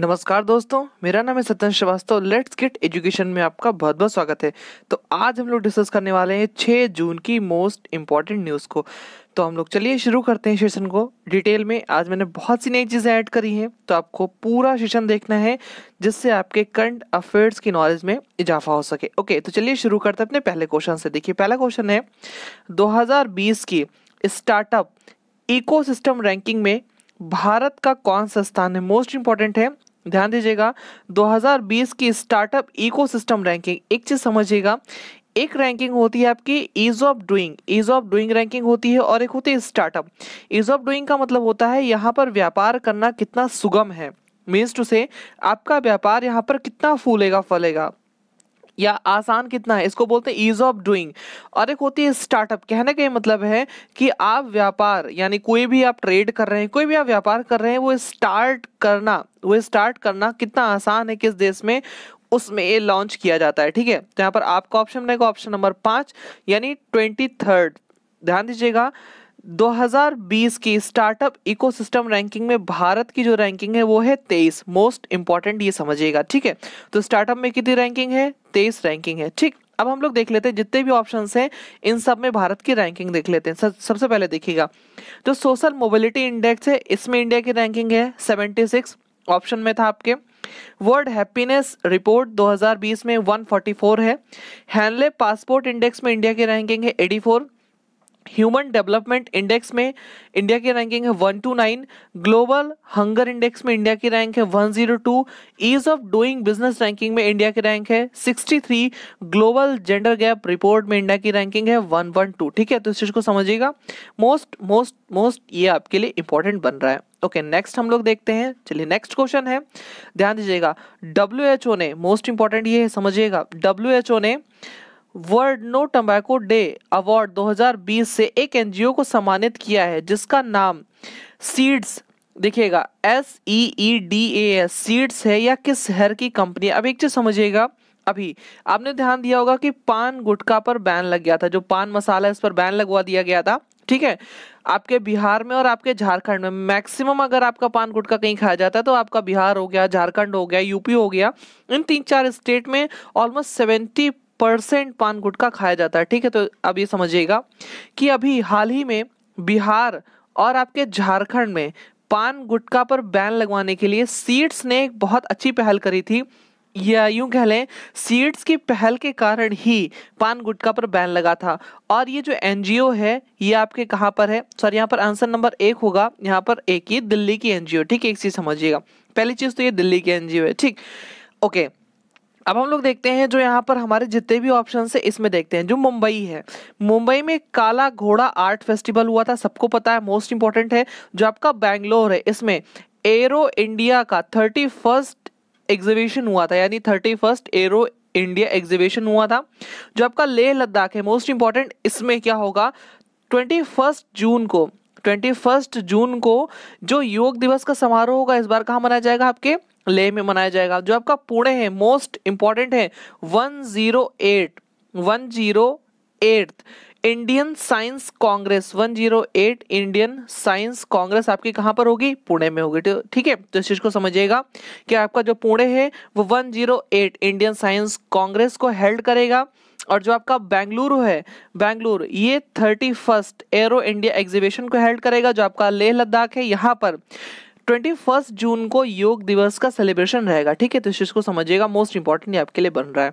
नमस्कार दोस्तों मेरा नाम है Satyan Shrivastava let's get education में आपका बहुत बहुत स्वागत है तो आज हम लोग डिस्कस करने वाले हैं छः जून की मोस्ट इम्पॉर्टेंट न्यूज़ को तो हम लोग चलिए शुरू करते हैं सेशन को डिटेल में आज मैंने बहुत सी नई चीज़ें ऐड करी हैं तो आपको पूरा सेशन देखना है जिससे आपके करंट अफेयर्स की नॉलेज में इजाफा हो सके ओके तो चलिए शुरू करते हैं अपने पहले क्वेश्चन से देखिए पहला क्वेश्चन है दो की स्टार्टअप इकोसिस्टम रैंकिंग में भारत का कौन सा स्थान है मोस्ट इंपॉर्टेंट है ध्यान दीजिएगा 2020 की स्टार्टअप इकोसिस्टम रैंकिंग एक चीज़ समझिएगा एक रैंकिंग होती है आपकी ease of doing ease of doing ranking होती है और एक होती है स्टार्टअप ईज ऑफ डूइंग का मतलब होता है यहाँ पर व्यापार करना कितना सुगम है मीन्स टू से आपका व्यापार यहाँ पर कितना फूलेगा फलेगा या आसान कितना है इसको बोलते हैं ईज ऑफ डूइंग और एक होती है स्टार्टअप कहने का ये मतलब है कि आप व्यापार यानी कोई भी आप ट्रेड कर रहे हैं कोई भी आप व्यापार कर रहे हैं वो स्टार्ट करना वो स्टार्ट करना कितना आसान है किस देश में उसमें ये लॉन्च किया जाता है ठीक है तो यहाँ पर आपका ऑप्शन रहेगा ऑप्शन नंबर पाँच यानी ट्वेंटी थर्ड ध्यान दीजिएगा 2020 की स्टार्टअप इकोसिस्टम रैंकिंग में भारत की जो रैंकिंग है वो है 23 मोस्ट इंपॉर्टेंट ये समझिएगा ठीक है तो स्टार्टअप में कितनी रैंकिंग है तेईस रैंकिंग है ठीक अब हम लोग देख लेते हैं जितने भी ऑप्शन हैं इन सब में भारत की रैंकिंग देख लेते हैं सब, सबसे पहले देखिएगा जो सोशल मोबिलिटी इंडेक्स है इसमें इंडिया की रैंकिंग है सेवेंटी सिक्स ऑप्शन में था आपके वर्ल्ड हैप्पीनेस रिपोर्ट 2020 में 144 है हैनले पासपोर्ट इंडेक्स में इंडिया की रैंकिंग है 84 ह्यूमन डेवलपमेंट इंडेक्स में इंडिया की रैंकिंग है one two nine global hunger index में इंडिया की रैंक है one zero two ease of doing business ranking में इंडिया की रैंक है sixty three global gender gap report में इंडिया की रैंकिंग है वन वन टू ठीक है तो इस चीज़ को समझिएगा मोस्ट मोस्ट मोस्ट ये आपके लिए इंपॉर्टेंट बन रहा है ओके okay, नेक्स्ट हम लोग देखते हैं चलिए नेक्स्ट क्वेश्चन है ध्यान दीजिएगा डब्ल्यू एच ओ ने मोस्ट इंपॉर्टेंट ये समझिएगा डब्ल्यू एच ओ ने world no tobacco day award 2020 से एक एनजीओ को सम्मानित किया है जिसका नाम सीड्स देखिएगा S E E D A S seeds है या किस शहर की कंपनी अब एक चीज समझिएगा अभी आपने ध्यान दिया होगा कि पान गुटखा पर बैन लग गया था जो पान मसाला इस पर बैन लगवा दिया गया था ठीक है आपके बिहार में और आपके झारखंड में मैक्सिमम अगर आपका पान गुटखा कहीं खाया जाता है तो आपका बिहार हो गया झारखंड हो गया यूपी हो गया इन तीन चार स्टेट में ऑलमोस्ट सेवेंटी परसेंट पान गुटखा खाया जाता है ठीक है तो अब ये समझिएगा कि अभी हाल ही में बिहार और आपके झारखंड में पान गुटखा पर बैन लगवाने के लिए सीड्स ने एक बहुत अच्छी पहल करी थी या यूं कह लें सीड्स की पहल के कारण ही पान गुटखा पर बैन लगा था और ये जो एनजीओ है ये आपके कहाँ पर है सॉरी यहाँ पर आंसर नंबर एक होगा यहाँ पर एक ये दिल्ली की एनजीओ ठीक है एक चीज़ समझिएगा पहली चीज़ तो ये दिल्ली की एनजीओ है ठीक ओके अब हम लोग देखते हैं जो यहाँ पर हमारे जितने भी ऑप्शन है इसमें देखते हैं जो मुंबई है मुंबई में काला घोड़ा आर्ट फेस्टिवल हुआ था सबको पता है मोस्ट इंपॉर्टेंट है जो आपका बैंगलोर है इसमें एरो इंडिया का थर्टी फर्स्ट एग्जीबिशन हुआ था यानी thirty first aero India exhibition हुआ था जो आपका लेह लद्दाख है मोस्ट इंपॉर्टेंट इसमें क्या होगा ट्वेंटी फर्स्ट जून को ट्वेंटी फर्स्ट जून को जो योग दिवस का समारोह होगा इस बार कहाँ मनाया जाएगा आपके लेह में मनाया जाएगा जो आपका पुणे है मोस्ट इंपॉर्टेंट है one zero eight one zero eight Indian science congress 108 Indian science congress आपकी कहाँ पर होगी पुणे में होगी तो ठीक है तो इस चीज को समझिएगा कि आपका जो पुणे है वो 108 इंडियन साइंस कांग्रेस को हेल्ड करेगा और जो आपका बेंगलुरु है बेंगलुरु ये thirty first aero India exhibition को हेल्ड करेगा जो आपका लेह लद्दाख है यहाँ पर ट्वेंटी फर्स्ट जून को योग दिवस का सेलिब्रेशन रहेगा ठीक है तो इस चीज़ को समझिएगा मोस्ट इंपॉर्टेंट ये आपके लिए बन रहा है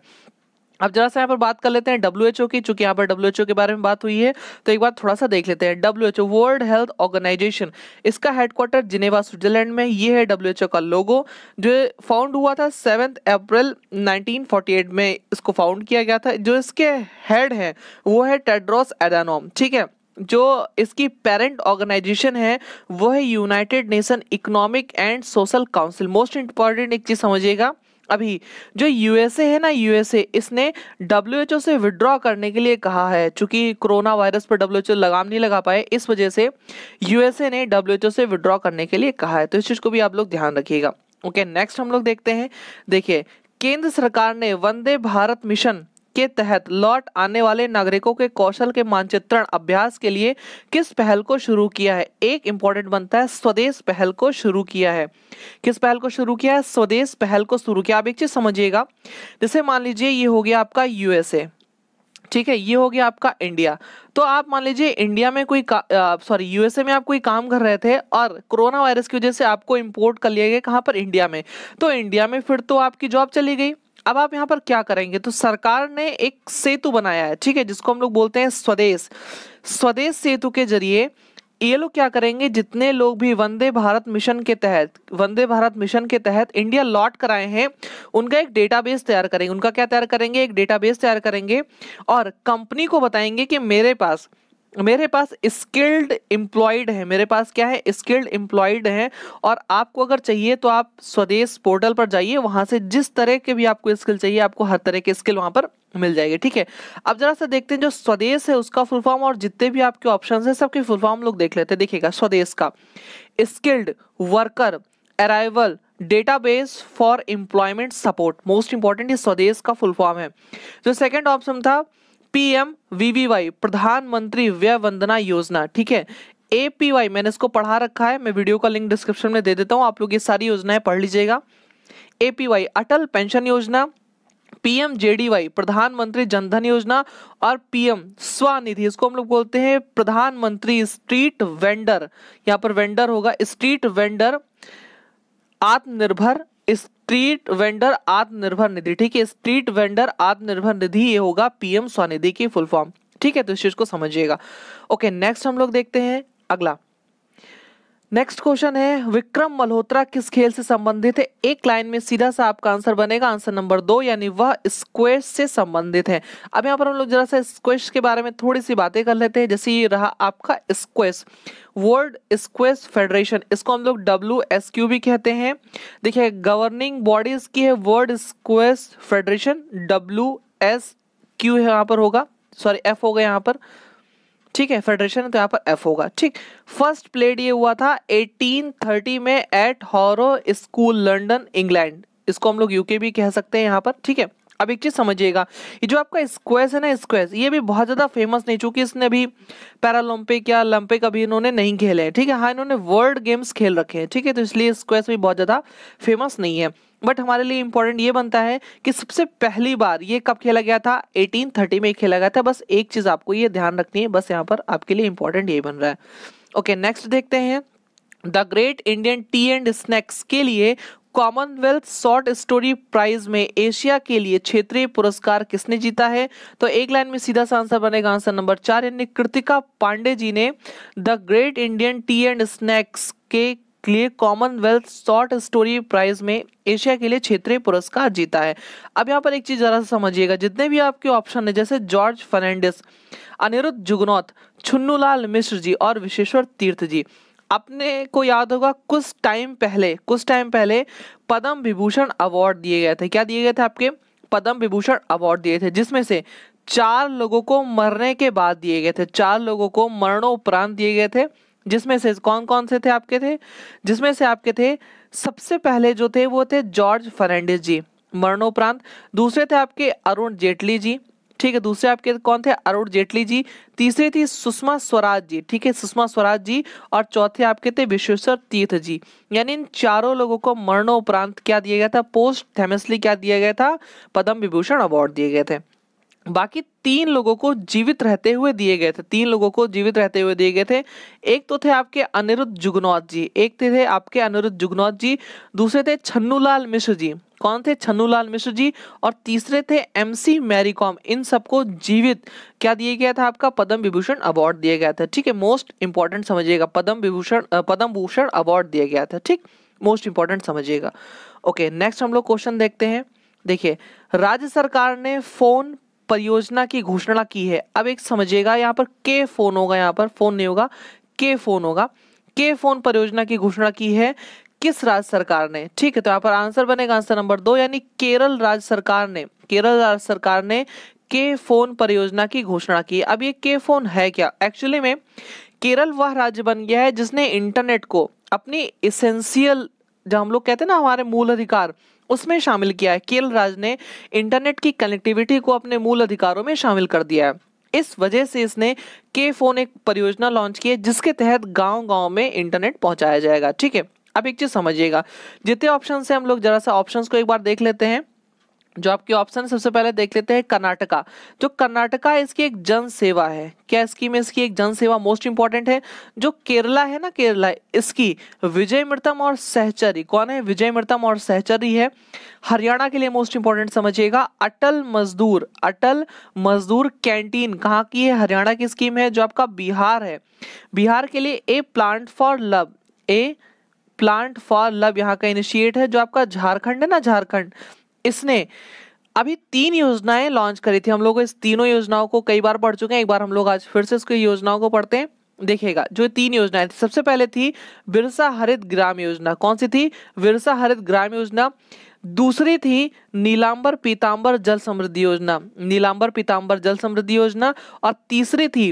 अब जरा सा यहाँ पर बात कर लेते हैं डब्ल्यू की चूंकि यहाँ पर डब्ल्यू के बारे में बात हुई है तो एक बार थोड़ा सा देख लेते हैं W H O world health organisation इसका हेडक्वार्टर जिनेवा स्विट्जरलैंड में ये है डब्ल्यू का लोगो जो फाउंड हुआ था seventh April nineteen forty eight में इसको फाउंड किया गया था जो इसके हेड है वो है टेड्रोस एडानोम ठीक है जो इसकी पेरेंट ऑर्गेनाइजेशन है वो है United Nation economic and social council most important एक चीज़ समझिएगा अभी जो यूएसए है ना यूएसए इसने डब्ल्यूएचओ से विड्रॉ करने के लिए कहा है चूंकि कोरोना वायरस पर डब्ल्यूएचओ लगाम नहीं लगा पाए इस वजह से यूएसए ने डब्ल्यूएचओ से विड्रॉ करने के लिए कहा है तो इस चीज़ को भी आप लोग ध्यान रखिएगा ओके नेक्स्ट हम लोग देखते हैं देखिए केंद्र सरकार ने वंदे भारत मिशन के तहत लौट आने वाले नागरिकों के कौशल के मानचित्रण अभ्यास के लिए किस पहल को शुरू किया है एक इंपॉर्टेंट बनता है स्वदेश पहल को शुरू किया है किस पहल को शुरू किया है स्वदेश पहल को शुरू किया आप एक चीज समझिएगा जैसे मान लीजिए ये हो गया आपका यूएसए ठीक है ये हो गया आपका इंडिया तो आप मान लीजिए इंडिया में कोई सॉरी यूएसए में आप कोई काम कर रहे थे और कोरोना वायरस की वजह से आपको इंपोर्ट कर लिया गया कहाँ पर इंडिया में तो इंडिया में फिर तो आपकी जॉब चली गई अब आप यहाँ पर क्या करेंगे तो सरकार ने एक सेतु बनाया है ठीक है जिसको हम लोग बोलते हैं स्वदेश स्वदेश सेतु के जरिए ये लोग क्या करेंगे जितने लोग भी वंदे भारत मिशन के तहत वंदे भारत मिशन के तहत इंडिया लॉट कराए हैं उनका एक डेटाबेस तैयार करेंगे उनका क्या तैयार करेंगे एक डेटाबेस तैयार करेंगे और कंपनी को बताएंगे कि मेरे पास मेरे पास स्किल्ड एम्प्लॉयड है मेरे पास क्या है स्किल्ड एम्प्लॉयड है और आपको अगर चाहिए तो आप स्वदेश पोर्टल पर जाइए वहाँ से जिस तरह के भी आपको स्किल चाहिए आपको हर तरह के स्किल वहाँ पर मिल जाएगी ठीक है अब जरा सा देखते हैं जो स्वदेश है उसका फुल फॉर्म और जितने भी आपके ऑप्शन है सबके फुल फॉर्म लोग देख लेते हैं देखिएगा स्वदेश का skilled worker arrival database for employment support most important ये स्वदेश का फुल फॉर्म है जो सेकेंड ऑप्शन था पीएम वीवीवाई प्रधानमंत्री व्यय वंदना योजना ठीक है एपीवाई मैंने इसको पढ़ा रखा है मैं वीडियो का लिंक डिस्क्रिप्शन में दे देता हूं आप लोग ये सारी योजनाएं पढ़ लीजिएगा APY Atal pension Yojana PM JDY Pradhanmantri Jandhan योजना और पीएम स्वानिधि इसको हम लोग बोलते हैं प्रधानमंत्री स्ट्रीट वेंडर यहां पर वेंडर होगा street vendor Atmanirbhar street vendor Atmanirbhar Nidhi ठीक है स्ट्रीट वेंडर आत्मनिर्भर निधि ये होगा पीएम स्वनिधि की फुल फॉर्म ठीक है तो इस चीज को समझिएगा ओके नेक्स्ट हम लोग देखते हैं अगला नेक्स्ट क्वेश्चन है विक्रम मल्होत्रा किस खेल से संबंधित है एक लाइन में सीधा सा आपका आंसर बनेगा आंसर नंबर दो यानी वह स्क्वेश से संबंधित है अब यहाँ पर हम लोग जरा सा स्क्वेश के बारे में थोड़ी सी बातें कर लेते हैं जैसे ये रहा आपका स्क्वेश वर्ल्ड स्क्वेश फेडरेशन इसको हम लोग डब्ल्यू एस क्यू भी कहते हैं देखिए गवर्निंग बॉडीज की है world squash federation W S Q यहाँ पर होगा सॉरी एफ होगा यहाँ पर ठीक है फेडरेशन तो यहाँ पर एफ होगा ठीक फर्स्ट प्लेड ये हुआ था 1830 में at Harrow school London England इसको हम लोग यूके भी कह सकते हैं यहाँ पर ठीक है अब एक चीज़ समझिएगा ये जो आपका स्क्वेस है ना स्क्वेस ये भी बहुत ज़्यादा फेमस नहीं चूंकि इसने अभी पैरालंपिक या ओलंपिक अभी इन्होंने नहीं खेले हैं ठीक है हाँ इन्होंने वर्ल्ड गेम्स खेल रखे हैं ठीक है तो इसलिए स्क्वेस भी बहुत ज़्यादा फेमस नहीं है बट हमारे लिए इम्पोर्टेंट ये बनता है कि सबसे पहली बार ये कब खेला गया था 1830 में खेला गया था बस एक चीज़ आपको ये ध्यान रखनी है बस यहाँ पर आपके लिए इम्पोर्टेंट ये बन रहा है ओके okay, नेक्स्ट देखते हैं the great Indian tea and snacks के लिए कॉमनवेल्थ शॉर्ट स्टोरी प्राइज में एशिया के लिए क्षेत्रीय पुरस्कार किसने जीता है तो एक लाइन में सीधा सा आंसर बनेगा आंसर नंबर चार यानी कृतिका पांडे जी ने the great Indian tea and snacks के लिए कॉमनवेल्थ शॉर्ट स्टोरी प्राइज में एशिया के लिए क्षेत्रीय पुरस्कार जीता है अब यहाँ पर एक चीज़ ज़रा समझिएगा जितने भी आपके ऑप्शन है जैसे जॉर्ज फर्नांडिस अनिरुद्ध जुगनौत छुन्नूलाल मिश्र जी और विशेश्वर तीर्थ जी अपने को याद होगा कुछ टाइम पहले कुछ टाइम पहले पद्म विभूषण अवार्ड दिए गए थे क्या दिए गए थे आपके पद्म विभूषण अवार्ड दिए थे जिसमें से चार लोगों को मरने के बाद दिए गए थे चार लोगों को मरणोपरांत दिए गए थे जिसमें से कौन कौन से थे आपके थे जिसमें से आपके थे सबसे पहले जो थे वो थे जॉर्ज फर्नांडिस जी मरणोपरांत दूसरे थे आपके अरुण जेटली जी ठीक है दूसरे आपके कौन थे अरुण जेटली जी तीसरे थी सुषमा स्वराज जी ठीक है सुषमा स्वराज जी और चौथे आपके थे विश्वेश्वर तीर्थ जी यानी इन चारों लोगों को मरणोपरांत क्या दिया गया था पोस्ट थेमसली क्या दिया गया था पद्म विभूषण अवार्ड दिए गए थे बाकी तीन लोगों को जीवित रहते हुए दिए गए थे तीन लोगों को जीवित रहते हुए दिए गए थे एक तो थे आपके अनिरुद्ध जुगनौत जी एक थे, थे आपके अनिरुद्ध जुगनौत जी दूसरे थे छन्नूलाल मिश्र जी कौन थे छन्नूलाल मिश्र जी और तीसरे थे एमसी मैरीकॉम इन सबको जीवित क्या दिया गया था आपका पद्म विभूषण अवार्ड दिया गया था ठीक है मोस्ट इंपॉर्टेंट समझिएगा पद्म विभूषण पद्म भूषण अवार्ड दिया गया था ठीक मोस्ट इंपॉर्टेंट समझिएगा ओके नेक्स्ट हम लोग क्वेश्चन देखते हैं देखिए राज्य सरकार ने फोन परियोजना की घोषणा की है अब एक समझिएगा यहाँ पर के फोन होगा यहाँ पर फोन नहीं होगा के फोन होगा के फोन परियोजना की घोषणा की है किस राज्य सरकार ने ठीक है तो यहाँ पर आंसर बनेगा आंसर नंबर दो यानी केरल राज्य सरकार ने केरल राज्य सरकार ने के फोन परियोजना की घोषणा की अब ये के फोन है क्या एक्चुअली में केरल वह राज्य बन गया है जिसने इंटरनेट को अपनी इसेंशियल जो हम लोग कहते हैं ना हमारे मूल अधिकार उसमें शामिल किया है केल राज ने इंटरनेट की कनेक्टिविटी को अपने मूल अधिकारों में शामिल कर दिया है इस वजह से इसने के फोन एक परियोजना लॉन्च की है जिसके तहत गांव गांव में इंटरनेट पहुंचाया जाएगा ठीक है अब एक चीज समझिएगा जितने ऑप्शन है हम लोग जरा सा ऑप्शन को एक बार देख लेते हैं जो आपके ऑप्शन सबसे पहले देख लेते हैं कर्नाटका जो कर्नाटका इसकी एक जन सेवा है क्या स्कीम इसकी एक जन सेवा मोस्ट इंपॉर्टेंट है जो केरला है ना केरला इसकी विजय मृतम और सहचरी कौन है विजय मृतम और सहचरी है हरियाणा के लिए मोस्ट इंपॉर्टेंट समझिएगा अटल मजदूर अटल मजदूर कैंटीन कहाँ की है हरियाणा की स्कीम है जो आपका बिहार है बिहार के लिए a plant for love a plant for love यहाँ का इनिशिएट है जो आपका झारखंड है ना झारखंड इसने अभी तीन योजनाएं लॉन्च करी थी हम लोग इस तीनों योजनाओं को कई बार पढ़ चुके हैं एक बार हम लोग आज फिर से इसकी योजनाओं को पढ़ते हैं देखिएगा जो तीन योजनाएं थी सबसे पहले थी बिरसा हरित ग्राम योजना कौन सी थी बिरसा हरित ग्राम योजना दूसरी थी नीलांबर पीतांबर जल समृद्धि योजना नीलांबर पीतांबर जल समृद्धि योजना और तीसरी थी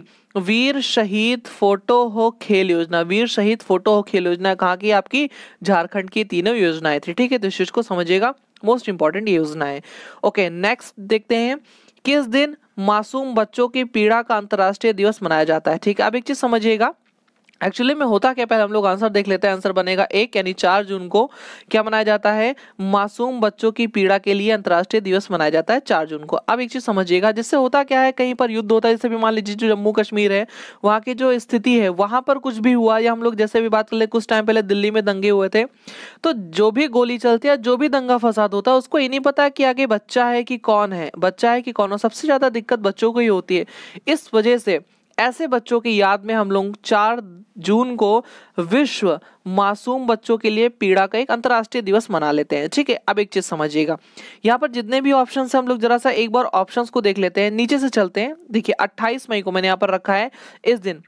वीर शहीद फोटो हो खेल योजना वीर शहीद फोटो हो खेल योजना कहाँ की आपकी झारखंड की तीनों योजनाएं थी ठीक है तो इस चीज को समझिएगा मोस्ट इंपॉर्टेंट योजना है ओके नेक्स्ट देखते हैं किस दिन मासूम बच्चों की पीड़ा का अंतर्राष्ट्रीय दिवस मनाया जाता है ठीक है अब एक चीज समझिएगा एक्चुअली में होता क्या पहले हम लोग आंसर देख लेते हैं आंसर बनेगा एक यानी चार जून को क्या मनाया जाता है मासूम बच्चों की पीड़ा के लिए अंतर्राष्ट्रीय दिवस मनाया जाता है चार जून को अब एक चीज समझिएगा जिससे होता क्या है कहीं पर युद्ध होता है जैसे भी मान लीजिए जो जम्मू कश्मीर है वहाँ की जो स्थिति है वहाँ पर कुछ भी हुआ या हम लोग जैसे भी बात कर ले कुछ टाइम पहले दिल्ली में दंगे हुए थे तो जो भी गोली चलती है जो भी दंगा फसाद होता है उसको ये नहीं पता कि आगे बच्चा है कि कौन है बच्चा है कि कौन हो सबसे ज्यादा दिक्कत बच्चों को ही होती है इस वजह से ऐसे बच्चों की याद में हम लोग चार जून को विश्व मासूम बच्चों के लिए पीड़ा का एक अंतर्राष्ट्रीय दिवस मना लेते हैं ठीक है अब एक चीज समझिएगा यहाँ पर जितने भी ऑप्शन हम लोग जरा सा एक बार ऑप्शंस को देख लेते हैं नीचे से चलते हैं देखिए 28 मई को मैंने यहाँ पर रखा है इस दिन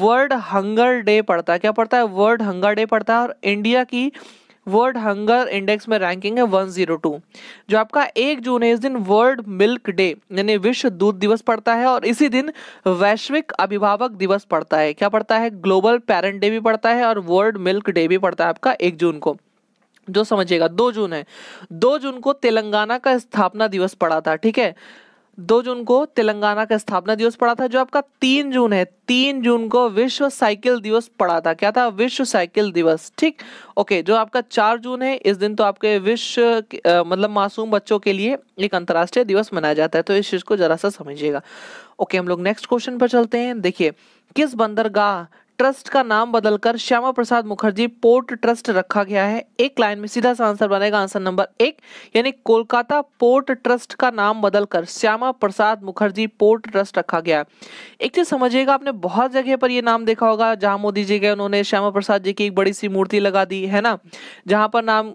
वर्ल्ड हंगर डे पड़ता है क्या पड़ता है वर्ल्ड हंगर डे पड़ता है और इंडिया की वर्ल्ड हंगर इंडेक्स में रैंकिंग है 102 जो आपका एक जून है इस दिन वर्ल्ड मिल्क डे यानी विश्व दूध दिवस पड़ता है और इसी दिन वैश्विक अभिभावक दिवस पड़ता है क्या पड़ता है ग्लोबल पेरेंट डे भी पड़ता है और वर्ल्ड मिल्क डे भी पड़ता है आपका एक जून को जो समझिएगा दो जून है दो जून को तेलंगाना का स्थापना दिवस पड़ा था ठीक है दो जून को तेलंगाना का स्थापना दिवस पड़ा था जो आपका तीन जून है तीन जून को विश्व साइकिल दिवस पड़ा था क्या था विश्व साइकिल दिवस ठीक ओके जो आपका चार जून है इस दिन तो आपके विश्व मतलब मासूम बच्चों के लिए एक अंतर्राष्ट्रीय दिवस मनाया जाता है तो इस चीज को जरा सा समझिएगा ओके हम लोग नेक्स्ट क्वेश्चन पर चलते हैं देखिए किस बंदरगाह ट्रस्ट का नाम बदलकर श्यामा प्रसाद मुखर्जी पोर्ट ट्रस्ट रखा गया है एक लाइन में सीधा सा आंसर बनेगा आंसर नंबर एक यानी कोलकाता पोर्ट ट्रस्ट का नाम बदलकर श्यामा प्रसाद मुखर्जी पोर्ट ट्रस्ट रखा गया एक चीज समझिएगा आपने बहुत जगह पर यह नाम देखा होगा जहां मोदी जी गए उन्होंने श्यामा प्रसाद जी की एक बड़ी सी मूर्ति लगा दी है ना जहां पर नाम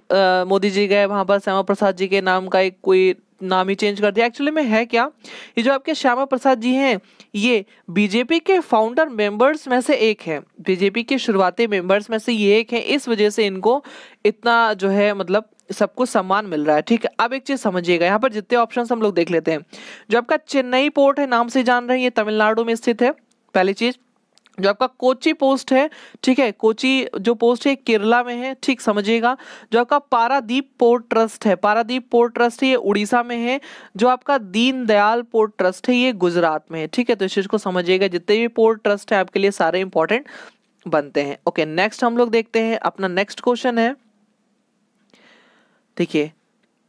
मोदी जी गए वहां पर श्यामा प्रसाद जी के नाम का एक कोई नाम ही चेंज कर दिया एक्चुअली में है क्या ये जो आपके श्यामा प्रसाद जी हैं ये बीजेपी के फाउंडर मेंबर्स में से एक है बीजेपी के शुरुआती मेंबर्स में से ये एक है इस वजह से इनको इतना जो है मतलब सबको सम्मान मिल रहा है ठीक है अब एक चीज समझिएगा यहाँ पर जितने ऑप्शन हम लोग देख लेते हैं जो आपका चेन्नई पोर्ट है नाम से जान रहे हैं ये तमिलनाडु में स्थित है पहली चीज जो आपका कोची पोस्ट है ठीक है कोची जो पोस्ट है केरला में है ठीक समझिएगा जो आपका पारादीप पोर्ट ट्रस्ट है पारादीप पोर्ट ट्रस्ट है ये उड़ीसा में है जो आपका दीनदयाल पोर्ट ट्रस्ट है ये गुजरात में है ठीक है तो इस चीज़ को समझिएगा जितने भी पोर्ट ट्रस्ट है आपके लिए सारे इंपॉर्टेंट बनते हैं ओके नेक्स्ट हम लोग देखते हैं अपना नेक्स्ट क्वेश्चन है ठीक है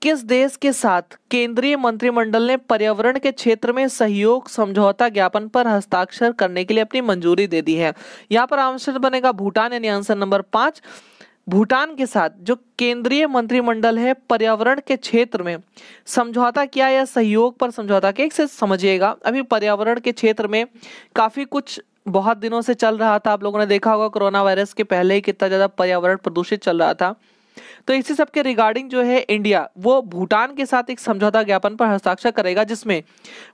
किस देश के साथ केंद्रीय मंत्रिमंडल ने पर्यावरण के क्षेत्र में सहयोग समझौता ज्ञापन पर हस्ताक्षर करने के लिए अपनी मंजूरी दे दी है यहाँ पर आंसर बनेगा भूटान यानी आंसर नंबर पांच भूटान के साथ जो केंद्रीय मंत्रिमंडल है पर्यावरण के क्षेत्र में समझौता किया या सहयोग पर समझौता किया से समझिएगा अभी पर्यावरण के क्षेत्र में काफ़ी कुछ बहुत दिनों से चल रहा था आप लोगों ने देखा होगा कोरोना वायरस के पहले ही कितना ज़्यादा पर्यावरण प्रदूषित चल रहा था तो इसी सब के रिगार्डिंग जो है इंडिया वो भूटान के साथ एक समझौता ज्ञापन पर हस्ताक्षर करेगा जिसमें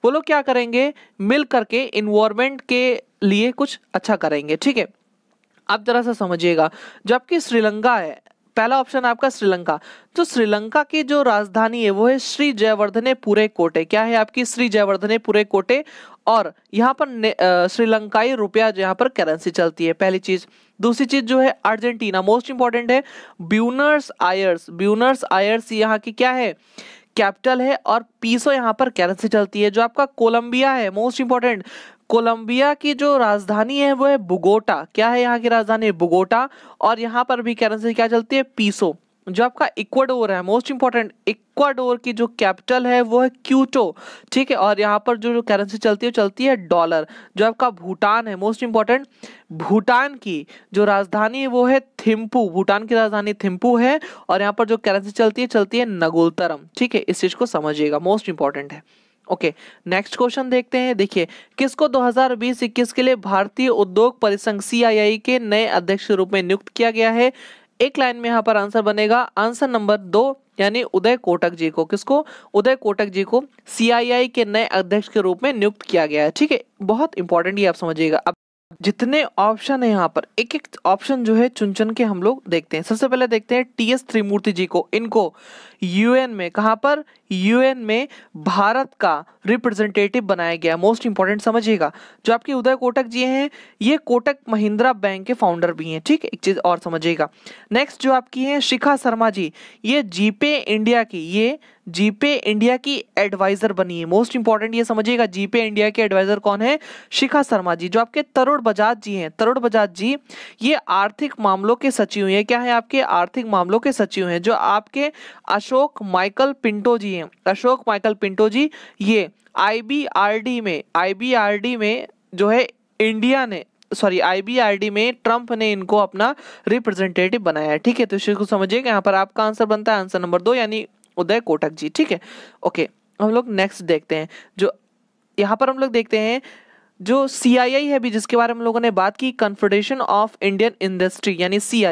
वो लोग क्या करेंगे मिल करके इन्वायरमेंट के लिए कुछ अच्छा करेंगे ठीक है आप जरा सा समझिएगा जबकि श्रीलंका है पहला ऑप्शन आपका श्रीलंका तो श्रीलंका की जो राजधानी है वो है श्री जयवर्धने पूरे कोटे क्या है आपकी श्री जयवर्धने पूरे कोटे और यहाँ पर श्रीलंकाई रुपया जहाँ पर करेंसी चलती है पहली चीज दूसरी चीज जो है अर्जेंटीना मोस्ट इंपॉर्टेंट है ब्यूनर्स आयर्स ब्यूनर्स आयर्स यहाँ की क्या है कैपिटल है और पीसो यहाँ पर करेंसी चलती है जो आपका कोलंबिया है मोस्ट इंपॉर्टेंट कोलंबिया की जो राजधानी है वो है बुगोटा क्या है यहाँ की राजधानी बुगोटा और यहाँ पर भी करेंसी क्या चलती है पीसो जो आपका इक्वाडोर है मोस्ट इंपॉर्टेंट इक्वाडोर की जो कैपिटल है वो है क्यूटो ठीक है और यहाँ पर जो करेंसी चलती है चलती है डॉलर जो आपका भूटान है मोस्ट इंपॉर्टेंट भूटान की जो राजधानी है वो है थिम्पू भूटान की राजधानी थिम्पू है और यहाँ पर जो करेंसी चलती है चलती है नगोलतरम ठीक है इस चीज़ को समझिएगा मोस्ट इंपॉर्टेंट है ओके नेक्स्ट क्वेश्चन देखते हैं देखिए किसको 2020-21 के लिए भारतीय उद्योग परिसंघ सीआईआई के नए अध्यक्ष के रूप में नियुक्त किया गया है एक लाइन में यहाँ पर आंसर बनेगा आंसर नंबर दो यानी उदय कोटक जी को किसको उदय कोटक जी को सीआईआई के नए अध्यक्ष के रूप में नियुक्त किया गया है ठीक है बहुत इंपॉर्टेंट ये आप समझिएगा अब जितने ऑप्शन है यहाँ पर एक एक ऑप्शन जो है चुन चुन के हम लोग देखते हैं सबसे पहले देखते हैं टी एस त्रिमूर्ति जी को इनको यूएन में कहाँ पर यूएन में भारत का रिप्रेजेंटेटिव बनाया गया मोस्ट इंपॉर्टेंट समझिएगा जो आपके उदय कोटक जी हैं ये कोटक महिंद्रा बैंक के फाउंडर भी हैं ठीक एक चीज़ और समझिएगा नेक्स्ट जो आपकी हैं शिखा शर्मा जी ये जीपे इंडिया की ये जीपे इंडिया की एडवाइजर बनी है मोस्ट इंपॉर्टेंट ये समझिएगा जीपे इंडिया के एडवाइजर कौन है शिखा शर्मा जी जो आपके तरुण बजाज जी हैं तरुण बजाज जी ये आर्थिक मामलों के सचिव हैं क्या है आपके आर्थिक मामलों के सचिव हैं जो आपके अशोक माइकल पिंटो जी हैं हैं अशोक माइकल पिंटो जी ये आईबीआरडी में आईबीआरडी में जो है इंडिया ने सॉरी आईबीआरडी में ट्रंप ने इनको अपना रिप्रेजेंटेटिव बनाया है ठीक है तो इस चीज को समझिएगा यहाँ पर आपका आंसर बनता है आंसर नंबर दो यानी उदय कोटक जी ठीक है ओके हम लोग नेक्स्ट देखते हैं जो यहाँ पर हम लोग देखते हैं जो सी है भी जिसके बारे में हम लोगों ने बात की कन्फेडरेशन ऑफ इंडियन इंडस्ट्री यानी सी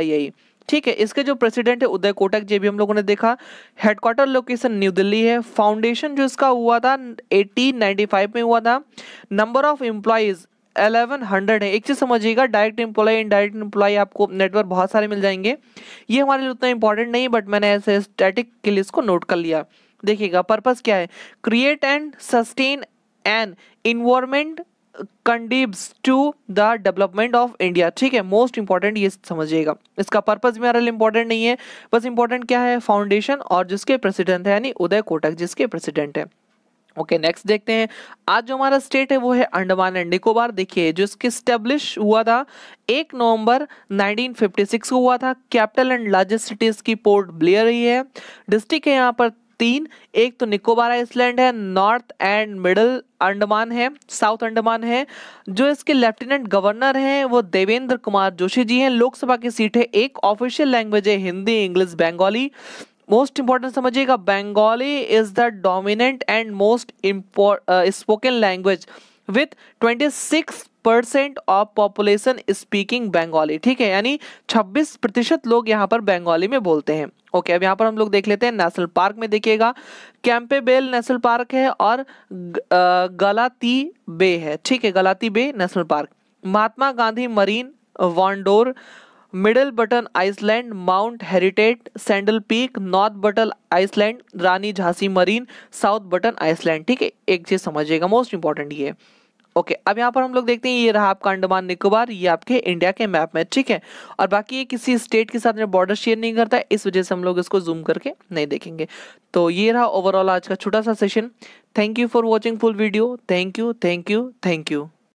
ठीक है इसके जो प्रेसिडेंट है उदय कोटक जी भी हम लोगों ने देखा हेडक्वार्टर लोकेशन न्यू दिल्ली है फाउंडेशन जो इसका हुआ था एटीन में हुआ था number of employees eleven hundred है एक चीज़ समझिएगा डायरेक्ट एम्प्लॉय इनडायरेक्ट एम्प्लॉय आपको नेटवर्क बहुत सारे मिल जाएंगे ये हमारे लिए उतना इंपॉर्टेंट नहीं बट मैंने ऐसे स्टैटिक के लिए इसको नोट कर लिया देखिएगा पर्पज़ क्या है create and sustain an environment conducive to the development of India ठीक है मोस्ट इंपॉर्टेंट ये समझिएगा इसका पर्पज मेरा इंपॉर्टेंट नहीं है बस इंपॉर्टेंट क्या है फाउंडेशन और जिसके प्रेसिडेंट है यानी उदय कोटक जिसके प्रेसिडेंट है ओके okay, नेक्स्ट देखते हैं आज जो हमारा स्टेट है वो है अंडमान एंड निकोबार देखिए जो इसके स्टेब्लिश हुआ था एक नवंबर 1956 को हुआ था कैपिटल एंड लार्जेस्ट सिटीज की पोर्ट ब्लेयर ही है डिस्ट्रिक्ट है यहाँ पर तीन एक तो निकोबार आइसलैंड है नॉर्थ एंड मिडल अंडमान है साउथ अंडमान है जो इसके लेफ्टिनेंट गवर्नर हैं वो देवेंद्र कुमार जोशी जी हैं लोकसभा की सीट है एक ऑफिशियल लैंग्वेज है Hindi English Bengali most important समझिएगा Bengali is the dominant and most spoken language with 26 percent of population speaking Bengali ठीक है यानी 26 प्रतिशत लोग यहाँ पर बंगाली में बोलते हैं ओके अब यहाँ पर हम लोग देख लेते हैं नेशनल पार्क में देखिएगा कैंपेबेल नेशनल पार्क है और गलाती बे है ठीक है Galathea bay national park Mahatma Gandhi marine Wandoor middle Button island mount Harriet saddle peak north Button island Rani Jhansi marine south Button island ठीक है एक चीज समझिएगा मोस्ट इंपॉर्टेंट ये ओके अब यहाँ पर हम लोग देखते हैं ये रहा आपका अंडमान निकोबार ये आपके इंडिया के मैप में ठीक है और बाकी ये किसी स्टेट के साथ में बॉर्डर शेयर नहीं करता है इस वजह से हम लोग इसको जूम करके नहीं देखेंगे तो ये रहा ओवरऑल आज का छोटा सा session thank you for watching full video thank you thank you thank you